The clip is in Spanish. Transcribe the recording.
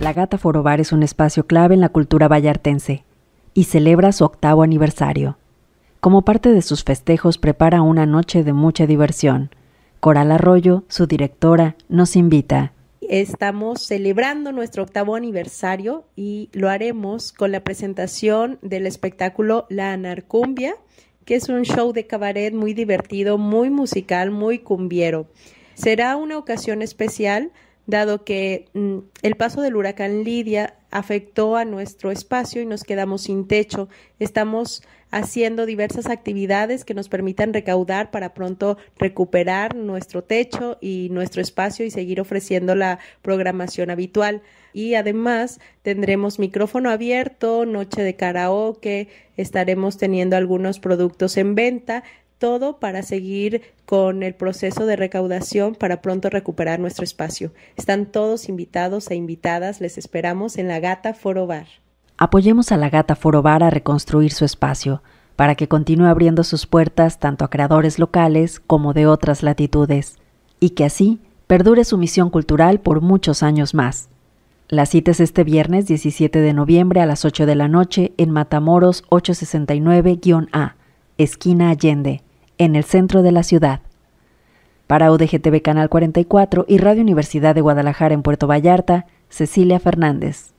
La Gata Forobar es un espacio clave en la cultura vallartense y celebra su octavo aniversario. Como parte de sus festejos prepara una noche de mucha diversión. Coral Arroyo, su directora, nos invita. Estamos celebrando nuestro octavo aniversario y lo haremos con la presentación del espectáculo La Anarcumbia, que es un show de cabaret muy divertido, muy musical, muy cumbiero. Será una ocasión especial dado que mm, el paso del huracán Lidia afectó a nuestro espacio y nos quedamos sin techo. Estamos haciendo diversas actividades que nos permitan recaudar para pronto recuperar nuestro techo y nuestro espacio y seguir ofreciendo la programación habitual. Y además tendremos micrófono abierto, noche de karaoke, estaremos teniendo algunos productos en venta todo para seguir con el proceso de recaudación para pronto recuperar nuestro espacio. Están todos invitados e invitadas, les esperamos en la Gata Foro Bar. Apoyemos a la Gata Foro Bar a reconstruir su espacio para que continúe abriendo sus puertas tanto a creadores locales como de otras latitudes y que así perdure su misión cultural por muchos años más. La cita es este viernes 17 de noviembre a las 8 de la noche en Matamoros 869-A, esquina Allende en el centro de la ciudad. Para UDGTV Canal 44 y Radio Universidad de Guadalajara en Puerto Vallarta, Cecilia Fernández.